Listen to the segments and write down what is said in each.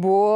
Bon.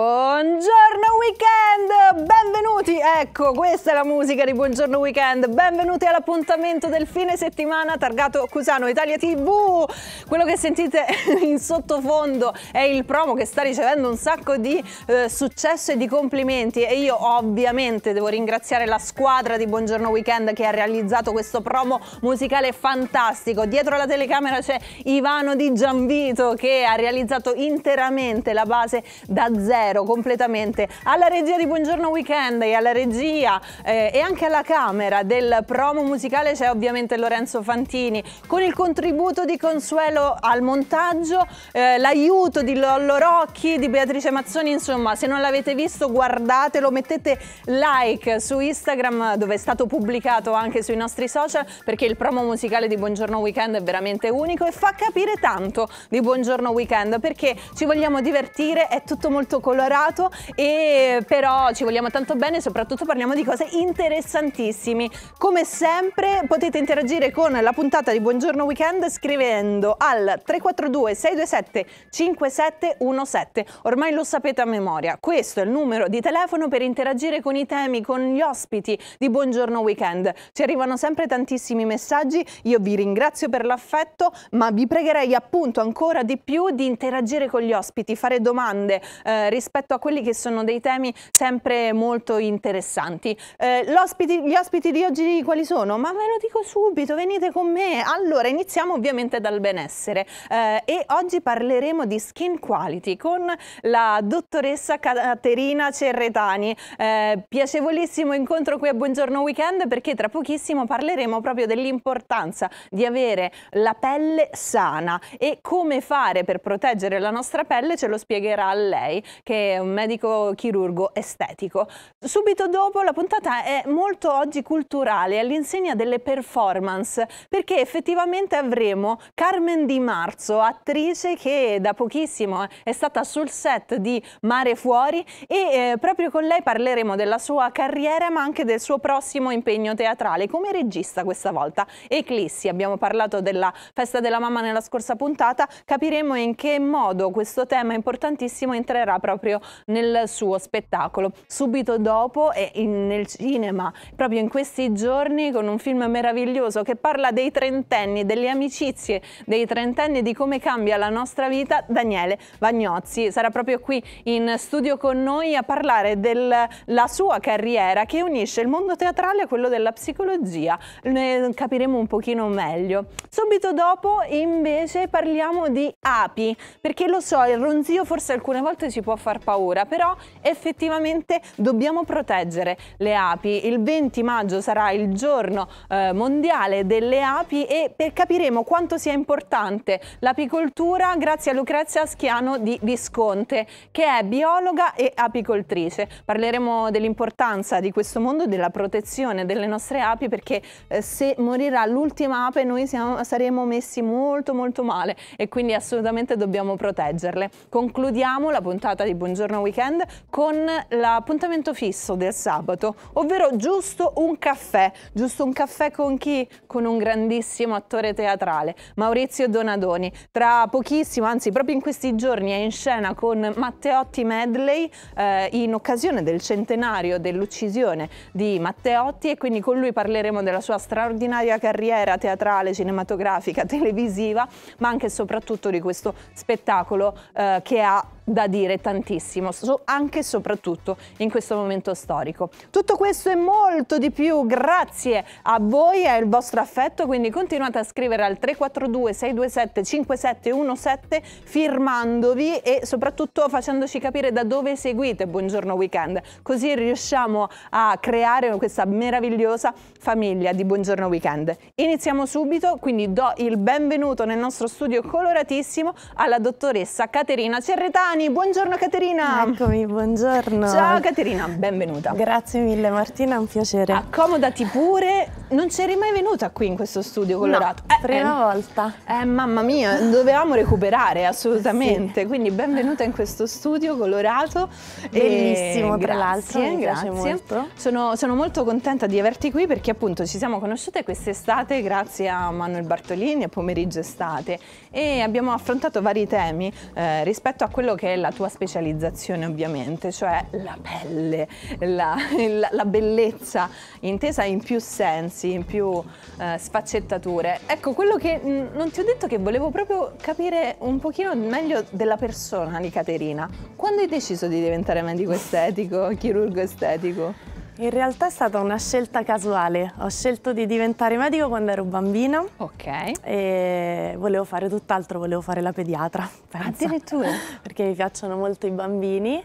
benvenuti, ecco questa è la musica di Buongiorno Weekend, benvenuti all'appuntamento del fine settimana targato Cusano Italia TV, quello che sentite in sottofondo è il promo che sta ricevendo un sacco di eh, successo e di complimenti e io ovviamente devo ringraziare la squadra di Buongiorno Weekend che ha realizzato questo promo musicale fantastico, dietro la telecamera c'è Ivano Di Giambito che ha realizzato interamente la base da zero completamente alla regia di Buongiorno Weekend alla regia eh, e anche alla camera del promo musicale c'è ovviamente Lorenzo Fantini con il contributo di Consuelo al montaggio, eh, l'aiuto di Lollo Rocchi, di Beatrice Mazzoni, insomma se non l'avete visto guardatelo, mettete like su Instagram dove è stato pubblicato anche sui nostri social perché il promo musicale di Buongiorno Weekend è veramente unico e fa capire tanto di Buongiorno Weekend perché ci vogliamo divertire, è tutto molto colorato e però ci vogliamo tanto bene soprattutto parliamo di cose interessantissime. Come sempre potete interagire con la puntata di Buongiorno Weekend scrivendo al 342 627 5717. Ormai lo sapete a memoria, questo è il numero di telefono per interagire con i temi, con gli ospiti di Buongiorno Weekend. Ci arrivano sempre tantissimi messaggi, io vi ringrazio per l'affetto, ma vi pregherei appunto ancora di più di interagire con gli ospiti, fare domande eh, rispetto a quelli che sono dei temi sempre molto interessanti interessanti. Eh, ospiti, gli ospiti di oggi quali sono? Ma ve lo dico subito, venite con me. Allora, iniziamo ovviamente dal benessere eh, e oggi parleremo di skin quality con la dottoressa Caterina Cerretani. Eh, piacevolissimo incontro qui a Buongiorno Weekend perché tra pochissimo parleremo proprio dell'importanza di avere la pelle sana e come fare per proteggere la nostra pelle ce lo spiegherà lei che è un medico chirurgo estetico. Su subito dopo la puntata è molto oggi culturale, all'insegna delle performance, perché effettivamente avremo Carmen Di Marzo, attrice che da pochissimo è stata sul set di Mare Fuori e eh, proprio con lei parleremo della sua carriera ma anche del suo prossimo impegno teatrale come regista questa volta, Eclissi. Abbiamo parlato della festa della mamma nella scorsa puntata, capiremo in che modo questo tema importantissimo entrerà proprio nel suo spettacolo. Subito dopo dopo e in, nel cinema, proprio in questi giorni, con un film meraviglioso che parla dei trentenni, delle amicizie dei trentenni, di come cambia la nostra vita, Daniele Vagnozzi sarà proprio qui in studio con noi a parlare della sua carriera che unisce il mondo teatrale a quello della psicologia. Ne capiremo un pochino meglio. Subito dopo invece parliamo di api, perché lo so, il ronzio forse alcune volte ci può far paura, però effettivamente dobbiamo proteggere proteggere le api. Il 20 maggio sarà il giorno eh, mondiale delle api e per capiremo quanto sia importante l'apicoltura grazie a Lucrezia Schiano di Visconte, che è biologa e apicoltrice. Parleremo dell'importanza di questo mondo, della protezione delle nostre api, perché eh, se morirà l'ultima ape noi siamo, saremo messi molto molto male e quindi assolutamente dobbiamo proteggerle. Concludiamo la puntata di Buongiorno Weekend con l'appuntamento fisso pranzo del sabato, ovvero giusto un caffè. Giusto un caffè con chi? Con un grandissimo attore teatrale, Maurizio Donadoni. Tra pochissimo, anzi proprio in questi giorni, è in scena con Matteotti Medley eh, in occasione del centenario dell'uccisione di Matteotti e quindi con lui parleremo della sua straordinaria carriera teatrale, cinematografica, televisiva, ma anche e soprattutto di questo spettacolo eh, che ha da dire tantissimo, anche e soprattutto in questo momento storico. Tutto questo e molto di più, grazie a voi e al vostro affetto, quindi continuate a scrivere al 342 627 5717 firmandovi e soprattutto facendoci capire da dove seguite Buongiorno Weekend, così riusciamo a creare questa meravigliosa famiglia di Buongiorno Weekend. Iniziamo subito, quindi do il benvenuto nel nostro studio coloratissimo alla dottoressa Caterina Cerretani Romani. Buongiorno Caterina. Eccomi, buongiorno. Ciao Caterina, benvenuta. Grazie mille Martina, è un piacere. Accomodati pure. Non c'eri mai venuta qui in questo studio colorato? No, eh, prima eh. volta. Eh, mamma mia, dovevamo recuperare assolutamente. Sì. Quindi benvenuta in questo studio colorato. Bellissimo, e tra l'altro. Grazie, grazie molto. Sono, sono molto contenta di averti qui perché appunto ci siamo conosciute quest'estate grazie a Manuel Bartolini a pomeriggio estate e abbiamo affrontato vari temi eh, rispetto a quello che che è la tua specializzazione ovviamente, cioè la pelle, la, la, la bellezza intesa in più sensi, in più eh, sfaccettature. Ecco, quello che mm, non ti ho detto che volevo proprio capire un pochino meglio della persona di Caterina. Quando hai deciso di diventare medico estetico, chirurgo estetico? In realtà è stata una scelta casuale. Ho scelto di diventare medico quando ero bambina. Ok. E volevo fare tutt'altro, volevo fare la pediatra. Penso. Addirittura. Perché mi piacciono molto i bambini.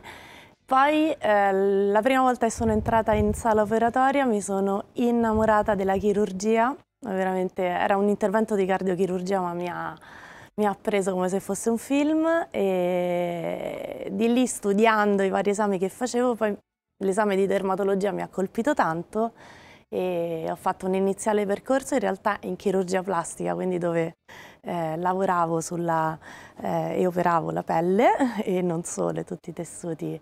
Poi eh, la prima volta che sono entrata in sala operatoria mi sono innamorata della chirurgia. Veramente era un intervento di cardiochirurgia, ma mi ha mi ha preso come se fosse un film e di lì studiando i vari esami che facevo poi L'esame di dermatologia mi ha colpito tanto e ho fatto un iniziale percorso in realtà in chirurgia plastica, quindi dove eh, lavoravo sulla, eh, e operavo la pelle e non solo, tutti i tessuti.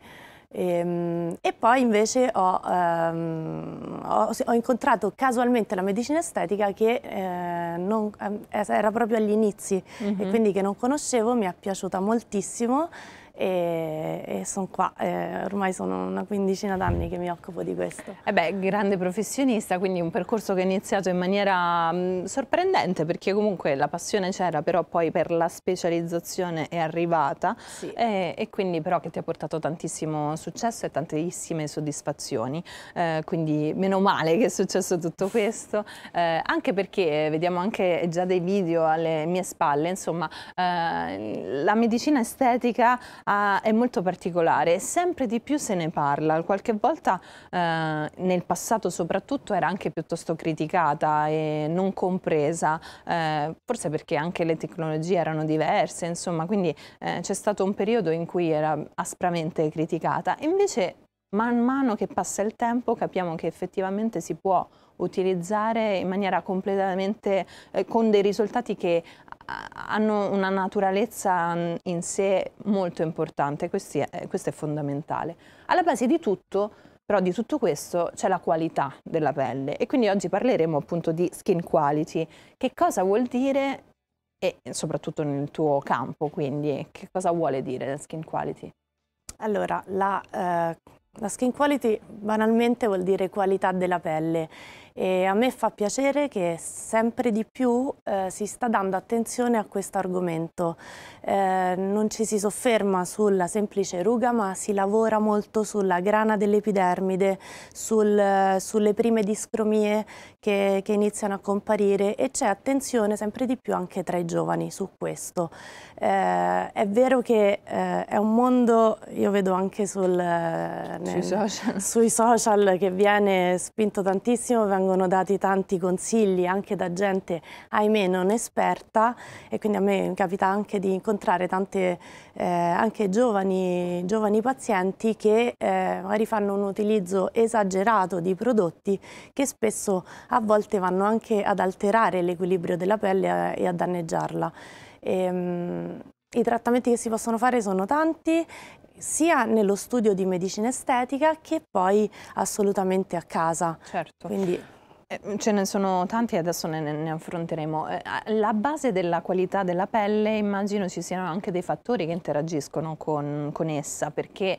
E, ehm, e poi invece ho, ehm, ho, ho, incontrato casualmente la medicina estetica che eh, non, ehm, era proprio agli inizi mm -hmm. e quindi che non conoscevo, mi è piaciuta moltissimo e, e sono qua, eh, ormai sono una quindicina d'anni che mi occupo di questo. E eh beh, grande professionista, quindi un percorso che è iniziato in maniera mh, mm, sorprendente perché comunque la passione c'era, però poi per la specializzazione è arrivata sì. e, e, quindi però che ti ha portato tantissimo successo e tantissime soddisfazioni, eh, quindi meno male che è successo tutto questo, eh, anche perché vediamo anche già dei video alle mie spalle, insomma eh, la medicina estetica uh, è molto particolare e sempre di più se ne parla. Qualche volta uh, nel passato soprattutto era anche piuttosto criticata e non compresa, uh, forse perché anche le tecnologie erano diverse, insomma, quindi eh, c'è stato un periodo in cui era aspramente criticata. Invece man mano che passa il tempo capiamo che effettivamente si può utilizzare in maniera completamente eh, con dei risultati che hanno una naturalezza mm, in sé molto importante, questo è, questo è fondamentale. Alla base di tutto però di tutto questo c'è la qualità della pelle e quindi oggi parleremo appunto di skin quality. Che cosa vuol dire e soprattutto nel tuo campo, quindi che cosa vuole dire la skin quality? Allora, la, eh, la skin quality banalmente vuol dire qualità della pelle e a me fa piacere che sempre di più eh, si sta dando attenzione a questo argomento. Eh, non ci si sofferma sulla semplice ruga ma si lavora molto sulla grana dell'epidermide, sul, sulle prime discromie che, che, iniziano a comparire e c'è attenzione sempre di più anche tra i giovani su questo. Eh, è vero che eh, è un mondo, io vedo anche sul, eh, nel, sui, social. sui social che viene spinto tantissimo, vengono dati tanti consigli anche da gente, ahimè, non esperta e quindi a me capita anche di incontrare tante, eh, anche giovani, giovani, pazienti che eh, magari fanno un utilizzo esagerato di prodotti che spesso a volte vanno anche ad alterare l'equilibrio della pelle eh, e a danneggiarla. E, ehm, mh, i trattamenti che si possono fare sono tanti, sia nello studio di medicina estetica che poi assolutamente a casa. Certo. Quindi... Eh, mm, ce ne sono tanti e adesso ne, ne, affronteremo. Eh, la base della qualità della pelle immagino ci siano anche dei fattori che interagiscono con, con essa perché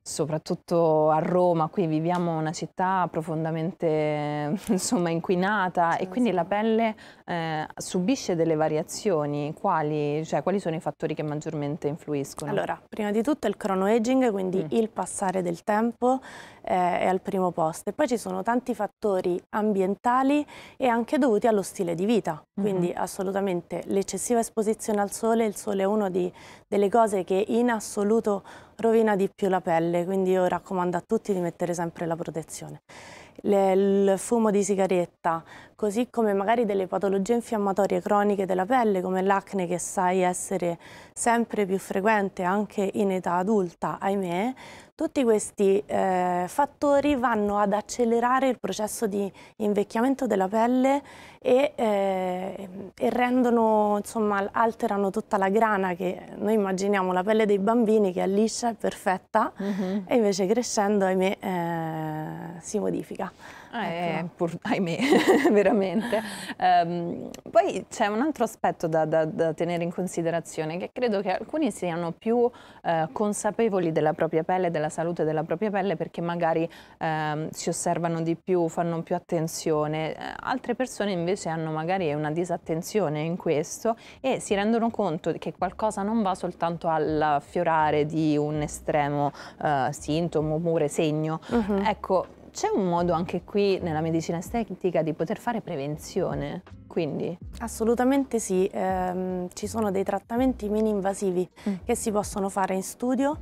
soprattutto a Roma, qui viviamo una città profondamente insomma, inquinata sì, e quindi sì. la pelle eh, subisce delle variazioni, quali, cioè, quali, sono i fattori che maggiormente influiscono? Allora, prima di tutto il crono aging, quindi mm. il passare del tempo eh, è al primo posto. E poi ci sono tanti fattori ambientali e anche dovuti allo stile di vita, mm-hmm. quindi mm -hmm. assolutamente l'eccessiva esposizione al sole, il sole è una delle cose che in assoluto rovina di più la pelle, quindi io raccomando a tutti di mettere sempre la protezione. Le, il fumo di sigaretta, così come magari delle patologie infiammatorie croniche della pelle come l'acne che sai essere sempre più frequente anche in età adulta, ahimè, tutti questi eh, fattori vanno ad accelerare il processo di invecchiamento della pelle e, eh, e rendono, insomma, alterano tutta la grana che noi immaginiamo la pelle dei bambini che è liscia, è perfetta mm -hmm. e invece crescendo, ahimè, eh, si modifica. Ah, eh, ecco. pur, ahimè, veramente. Um, poi c'è un altro aspetto da, da, da, tenere in considerazione, che credo che alcuni siano più uh, consapevoli della propria pelle, della salute della propria pelle, perché magari um, si osservano di più, fanno più attenzione. Eh, altre persone invece hanno magari una disattenzione in questo e si rendono conto che qualcosa non va soltanto all'affiorare di un estremo uh, sintomo, umore, segno. -huh. Mm-hmm. Ecco, c'è un modo anche qui nella medicina estetica di poter fare prevenzione? Quindi? Assolutamente sì, ehm, ci sono dei trattamenti mini-invasivi mm. che si possono fare in studio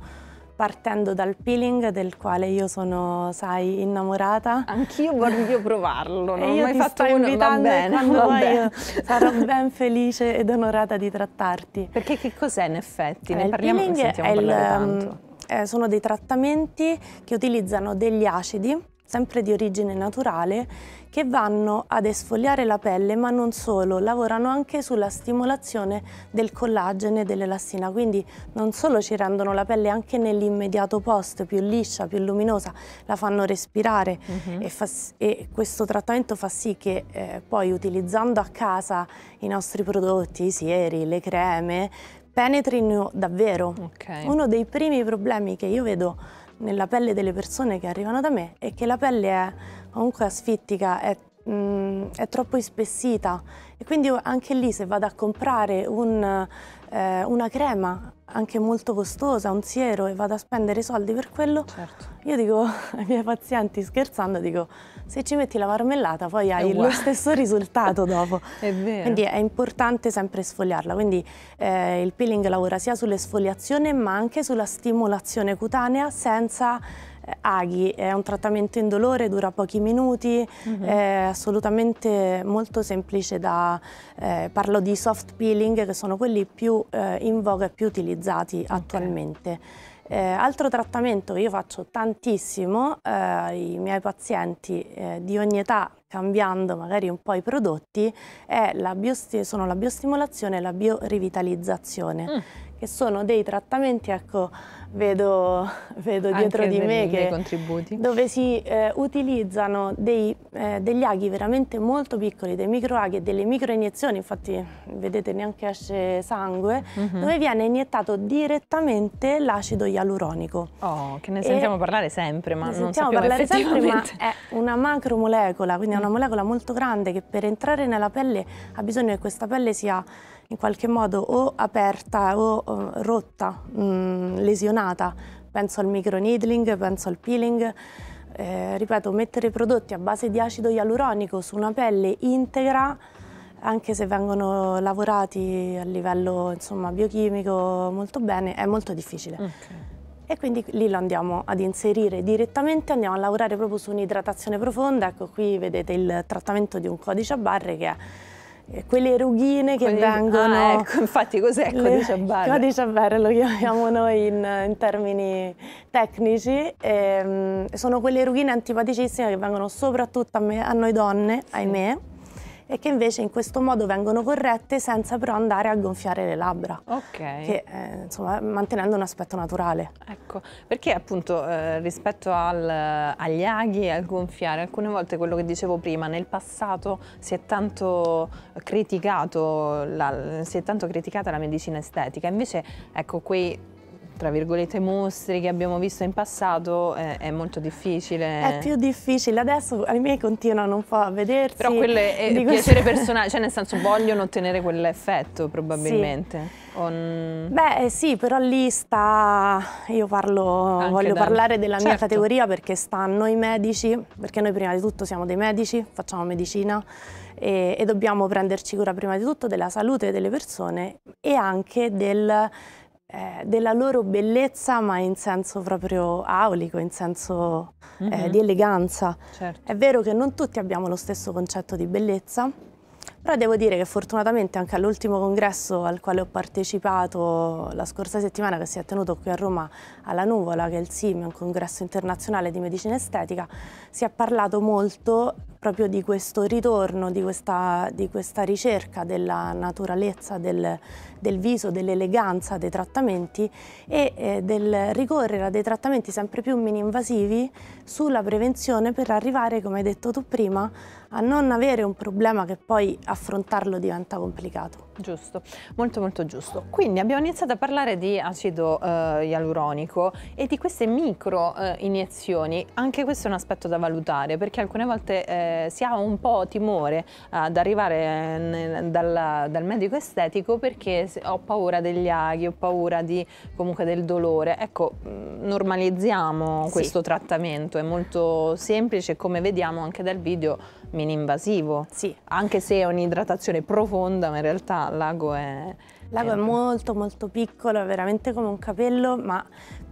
partendo dal peeling del quale io sono, sai, innamorata. Anch'io voglio provarlo, non ho mai fatto uno, va bene, quando va bene. sarò ben felice ed onorata di trattarti. Perché che cos'è in effetti? Eh, ne parliamo, ne sentiamo è il, ehm, tanto. Eh, sono dei trattamenti che utilizzano degli acidi sempre di origine naturale, che vanno ad esfoliare la pelle, ma non solo, lavorano anche sulla stimolazione del collagene e dell'elastina, quindi non solo ci rendono la pelle anche nell'immediato post più liscia, più luminosa, la fanno respirare uh mhm. -huh. e, fa, e, questo trattamento fa sì che eh, poi utilizzando a casa i nostri prodotti, i sieri, le creme, penetrino davvero. Okay. Uno dei primi problemi che io vedo nella pelle delle persone che arrivano da me è che la pelle è comunque asfittica, è mh, è troppo ispessita e quindi anche lì se vado a comprare un, eh, una crema anche molto costosa, un siero e vado a spendere soldi per quello, certo. io dico ai miei pazienti scherzando, dico se ci metti la marmellata poi hai lo stesso risultato dopo. è vero. Quindi è importante sempre sfogliarla, quindi eh, il peeling lavora sia sull'esfoliazione ma anche sulla stimolazione cutanea senza eh, aghi, è un trattamento indolore, dura pochi minuti, mm -hmm. è assolutamente molto semplice da... Eh, parlo di soft peeling che sono quelli più eh, in voga e più utilizzati okay. attualmente. Eh, altro trattamento che io faccio tantissimo, eh, i miei pazienti eh, di ogni età cambiando magari un po' i prodotti, la sono la biostimolazione e la biorivitalizzazione. Mm che sono dei trattamenti, ecco, vedo, vedo dietro di me che, dove si eh, utilizzano dei, eh, degli aghi veramente molto piccoli, dei microaghi e delle microiniezioni, infatti vedete neanche esce sangue, mm -hmm. dove viene iniettato direttamente l'acido ialuronico. Oh, che ne sentiamo e parlare sempre, ma non sappiamo parlare sempre, ma è una macromolecola, quindi è una mm. molecola molto grande che per entrare nella pelle ha bisogno che questa pelle sia in qualche modo o aperta o rotta, mh, mm, lesionata. Penso al microneedling, penso al peeling. Eh, ripeto, mettere prodotti a base di acido ialuronico su una pelle integra, anche se vengono lavorati a livello insomma, biochimico molto bene, è molto difficile. Okay. E quindi lì lo andiamo ad inserire direttamente, andiamo a lavorare proprio su un'idratazione profonda. Ecco qui vedete il trattamento di un codice a barre che è eh, quelle rughine che Quindi, vengono... Ah, ecco, infatti cos'è il codice a barre? Il codice a barre lo chiamiamo noi in, in termini tecnici. E, ehm, sono quelle rughine antipaticissime che vengono soprattutto a, me, a noi donne, ahimè e che invece in questo modo vengono corrette senza però andare a gonfiare le labbra. Ok. Che, eh, insomma, mantenendo un aspetto naturale. Ecco, perché appunto eh, rispetto al, agli aghi e al gonfiare, alcune volte quello che dicevo prima, nel passato si è tanto, criticato la, si è tanto criticata la medicina estetica, invece ecco quei tra virgolette mostri che abbiamo visto in passato eh, è molto difficile. È più difficile, adesso ahimè continuano un po' a vedersi. Però quello è eh, Dico... piacere personale, cioè nel senso vogliono ottenere quell'effetto probabilmente. Sì. On... Beh eh, sì, però lì sta, io parlo, Anche voglio da... parlare della certo. mia categoria perché sta a noi medici, perché noi prima di tutto siamo dei medici, facciamo medicina. E, e, dobbiamo prenderci cura prima di tutto della salute delle persone e anche del, eh, della loro bellezza, ma in senso proprio aulico, in senso mm -hmm. eh, mhm. di eleganza. Certo. È vero che non tutti abbiamo lo stesso concetto di bellezza, però devo dire che fortunatamente anche all'ultimo congresso al quale ho partecipato la scorsa settimana che si è tenuto qui a Roma alla Nuvola, che è il SIM, un congresso internazionale di medicina estetica, si è parlato molto proprio di questo ritorno, di questa, di questa ricerca della naturalezza del, del viso, dell'eleganza dei trattamenti e eh, del ricorrere a dei trattamenti sempre più mini-invasivi sulla prevenzione per arrivare, come hai detto tu prima, a non avere un problema che poi affronta affrontarlo diventa complicato. Giusto, molto molto giusto. Quindi abbiamo iniziato a parlare di acido eh, ialuronico e di queste micro eh, iniezioni. Anche questo è un aspetto da valutare perché alcune volte eh, si ha un po' timore eh, ad arrivare nel, dal, dal, medico estetico perché ho paura degli aghi, ho paura di, comunque del dolore. Ecco, mm, normalizziamo sì. questo trattamento, è molto semplice come vediamo anche dal video, mini invasivo. Sì. Anche se è un'idratazione profonda ma in realtà lago è... Il lago è molto molto piccolo, è veramente come un capello, ma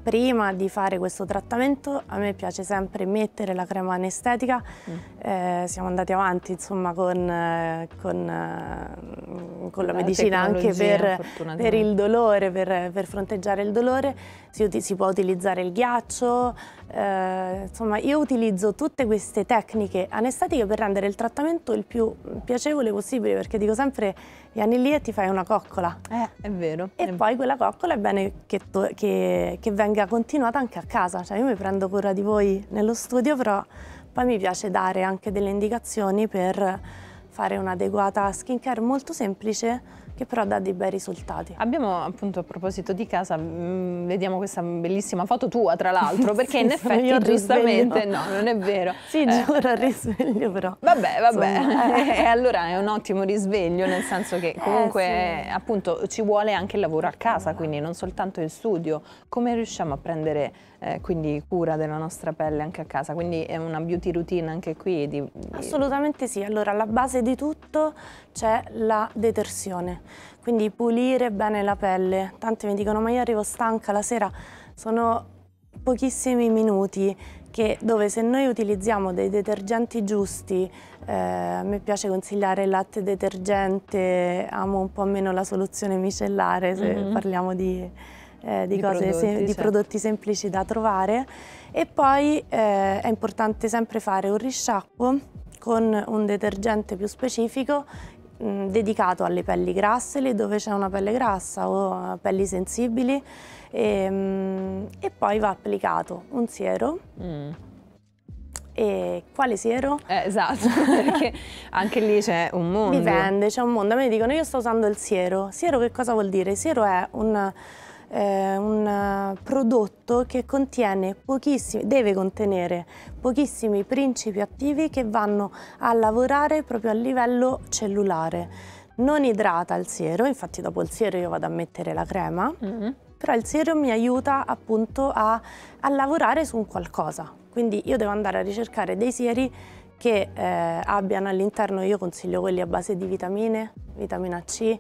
Prima di fare questo trattamento a me piace sempre mettere la crema anestetica, mm. eh, siamo andati avanti insomma con, eh, con, eh, con la, la, medicina anche per, per, il dolore, per, per fronteggiare il dolore, si, si, può utilizzare il ghiaccio, eh, insomma io utilizzo tutte queste tecniche anestetiche per rendere il trattamento il più piacevole possibile perché dico sempre gli anni lì e ti fai una coccola. Eh, è vero. E è poi vero. quella coccola è bene che, che, che venga venga continuata anche a casa, cioè io mi prendo cura di voi nello studio, però poi mi piace dare anche delle indicazioni per fare un'adeguata skincare molto semplice che però dà dei bei risultati. Abbiamo appunto a proposito di casa, mh, mm, vediamo questa bellissima foto tua tra l'altro, perché sì, in effetti giustamente no, non è vero. Sì, eh, giuro, risveglio però. Vabbè, vabbè, e allora è un ottimo risveglio, nel senso che eh, comunque eh, sì. appunto ci vuole anche il lavoro a casa, quindi non soltanto il studio. Come riusciamo a prendere eh, quindi cura della nostra pelle anche a casa, quindi è una beauty routine anche qui? Di, di... Assolutamente sì, allora alla base di tutto c'è la detersione, quindi pulire bene la pelle, tanti mi dicono ma io arrivo stanca la sera, sono pochissimi minuti che, dove se noi utilizziamo dei detergenti giusti, eh, a me piace consigliare il latte detergente, amo un po' meno la soluzione micellare se mm -hmm. parliamo di eh, di, di, cose, prodotti, se, di certo. prodotti, semplici da trovare e poi eh, è importante sempre fare un risciacquo con un detergente più specifico mh, mm, dedicato alle pelli grasse, lì dove c'è una pelle grassa o eh, pelli sensibili e, ehm, mh, e poi va applicato un siero mm. E quale siero? Eh, esatto, perché anche lì c'è un mondo. Dipende, c'è un mondo. A me dicono io sto usando il siero. Siero che cosa vuol dire? Siero è un eh, un eh, prodotto che contiene pochissimi, deve contenere pochissimi principi attivi che vanno a lavorare proprio a livello cellulare. Non idrata il siero, infatti dopo il siero io vado a mettere la crema, mm -hmm. però il siero mi aiuta appunto a, a lavorare su un qualcosa. Quindi io devo andare a ricercare dei sieri che eh, abbiano all'interno, io consiglio quelli a base di vitamine, vitamina C,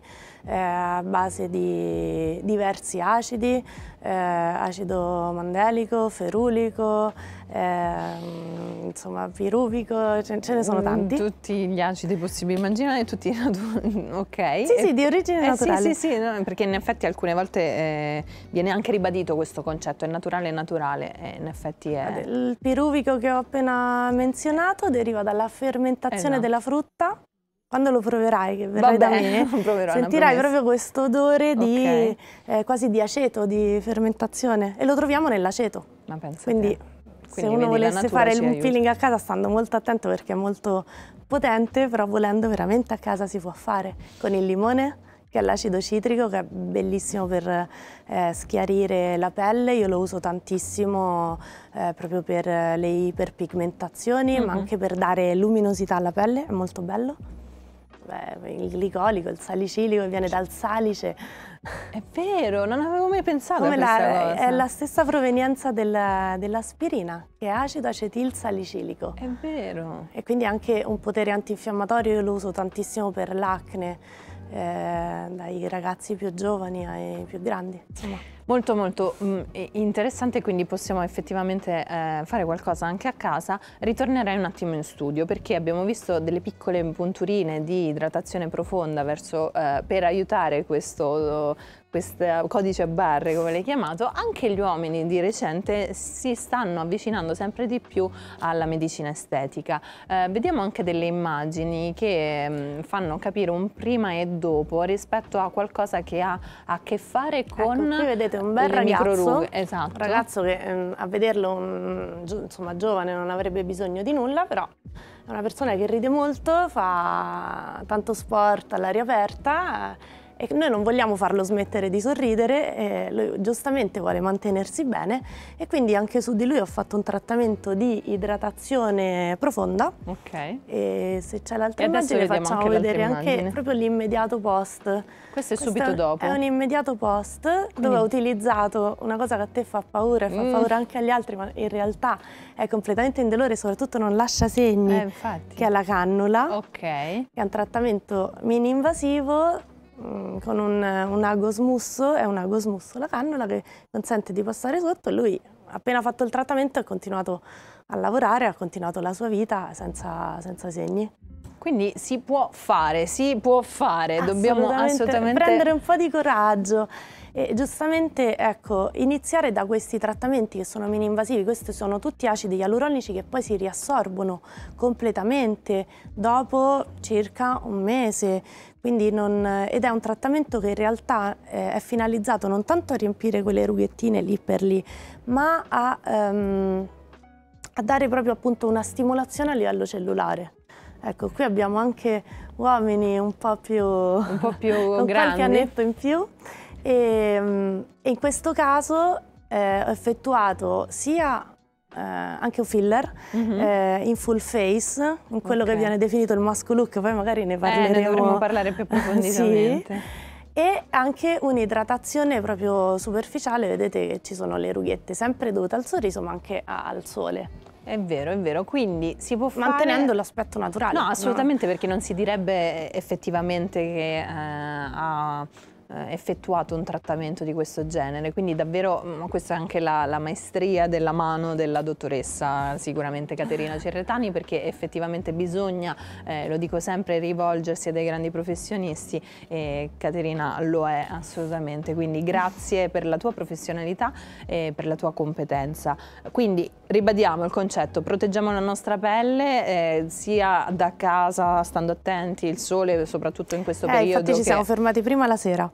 eh, a base di diversi acidi, eh, acido mandelico, ferulico, ehm, insomma viruvico, ce, ce, ne sono mm, tanti. Tutti gli acidi possibili immaginate tutti ok. Sì, e, sì, di origine eh, naturale. Sì, sì, sì no, perché in effetti alcune volte eh, viene anche ribadito questo concetto, è naturale, è naturale, e eh, in effetti è... Il piruvico che ho appena menzionato deriva dalla fermentazione esatto. della frutta quando lo proverai, che verrai Vabbè, da me, sentirai proprio questo odore okay. eh, quasi di aceto, di fermentazione e lo troviamo nell'aceto. Ma penso Quindi, Quindi se uno volesse fare il aiuta. peeling a casa stando molto attento perché è molto potente, però volendo veramente a casa si può fare con il limone, che è l'acido citrico che è bellissimo per eh, schiarire la pelle, io lo uso tantissimo eh, proprio per le iperpigmentazioni mm -hmm. ma mhm. anche per dare luminosità alla pelle, è molto bello. Beh, il glicolico, il salicilico viene dal salice. È vero, non avevo mai pensato Come a questa la, cosa. È la stessa provenienza dell'aspirina, che è acido acetil salicilico. È vero. E quindi anche un potere antinfiammatorio, io lo uso tantissimo per l'acne eh, dai ragazzi più giovani ai più grandi. Insomma. Molto molto mh, mm, interessante, quindi possiamo effettivamente eh, fare qualcosa anche a casa. Ritornerei un attimo in studio perché abbiamo visto delle piccole punturine di idratazione profonda verso, eh, per aiutare questo, questo eh, codice a barre come l'hai chiamato, anche gli uomini di recente si stanno avvicinando sempre di più alla medicina estetica. Eh, vediamo anche delle immagini che mh, mm, fanno capire un prima e dopo rispetto a qualcosa che ha a che fare ecco, con ecco, qui vedete un bel ragazzo, esatto. un ragazzo che eh, a vederlo un, mm, insomma giovane non avrebbe bisogno di nulla, però è una persona che ride molto, fa tanto sport all'aria aperta e noi non vogliamo farlo smettere di sorridere, eh, lui giustamente vuole mantenersi bene e quindi anche su di lui ho fatto un trattamento di idratazione profonda. Ok. E se c'è l'altra immagine facciamo vedere immagine. anche proprio l'immediato post. Questo è subito è, dopo. È un immediato post quindi. dove ho utilizzato una cosa che a te fa paura e fa mm. paura anche agli altri, ma in realtà è completamente indolore e soprattutto non lascia segni, eh, che è la cannula. Ok. Che è un trattamento mini invasivo Mm, con un, eh, un ago smusso, è un ago smusso la cannula che consente di passare sotto e lui appena fatto il trattamento ha continuato a lavorare, ha continuato la sua vita senza, senza segni. Quindi si può fare, si può fare, dobbiamo assolutamente prendere un po' di coraggio e giustamente, ecco, iniziare da questi trattamenti che sono meno invasivi, questi sono tutti acidi ialuronici che poi si riassorbono completamente dopo circa un mese. Non, ed è un trattamento che in realtà eh, è finalizzato non tanto a riempire quelle rughettine lì per lì, ma a, ehm, a dare proprio appunto una stimolazione a livello cellulare. Ecco, qui abbiamo anche uomini un po' più, un po più grandi. qualche annetto in più Ehm, e, in questo caso eh, ho effettuato sia eh, anche un filler mm -hmm. eh, in full face, in quello okay. che viene definito il mask look, poi magari ne parleremo. Eh, ne dovremo parlare più approfonditamente. sì. E anche un'idratazione proprio superficiale, vedete che ci sono le rughette, sempre dovute al sorriso ma anche al sole. È vero, è vero, quindi si può fare... Mantenendo l'aspetto naturale. No, assolutamente, no? perché non si direbbe effettivamente che eh, ha eh, effettuato un trattamento di questo genere, quindi davvero mm, questa è anche la, la maestria della mano della dottoressa sicuramente Caterina Cerretani perché effettivamente bisogna, eh, lo dico sempre, rivolgersi a dei grandi professionisti e Caterina lo è assolutamente, quindi grazie per la tua professionalità e per la tua competenza. Quindi ribadiamo il concetto, proteggiamo la nostra pelle eh, sia da casa, stando attenti, il sole soprattutto in questo eh, periodo. Infatti ci che... siamo fermati prima la sera.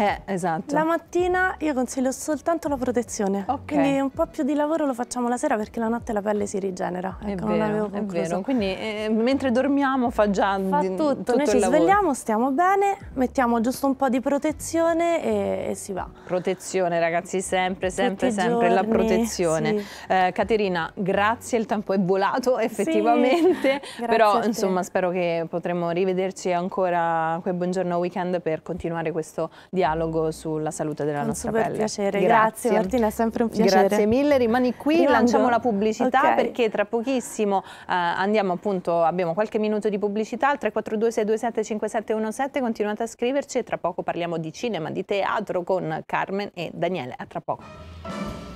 Eh, esatto. La mattina io consiglio soltanto la protezione. Okay. Quindi un po' più di lavoro lo facciamo la sera perché la notte la pelle si rigenera. Ecco, è vero, non l'avevo concluso. È vero. Quindi eh, mentre dormiamo fa già fa tutto. tutto. Noi ci lavoro. svegliamo, stiamo bene, mettiamo giusto un po' di protezione e, e si va. Protezione ragazzi, sempre, sempre, Tutti sempre giorni, la protezione. Sì. Eh, Caterina, grazie, il tempo è volato effettivamente, sì, però insomma spero che potremo rivederci ancora quel buongiorno weekend per continuare questo dialogo dialogo sulla salute della un nostra pelle. piacere, grazie. grazie. Martina, è sempre un piacere. Grazie mille, rimani qui, Rimando. lanciamo la pubblicità okay. perché tra pochissimo eh, andiamo appunto, abbiamo qualche minuto di pubblicità 342-627-5717, continuate a scriverci e tra poco parliamo di cinema, di teatro con Carmen e Daniele. A tra poco.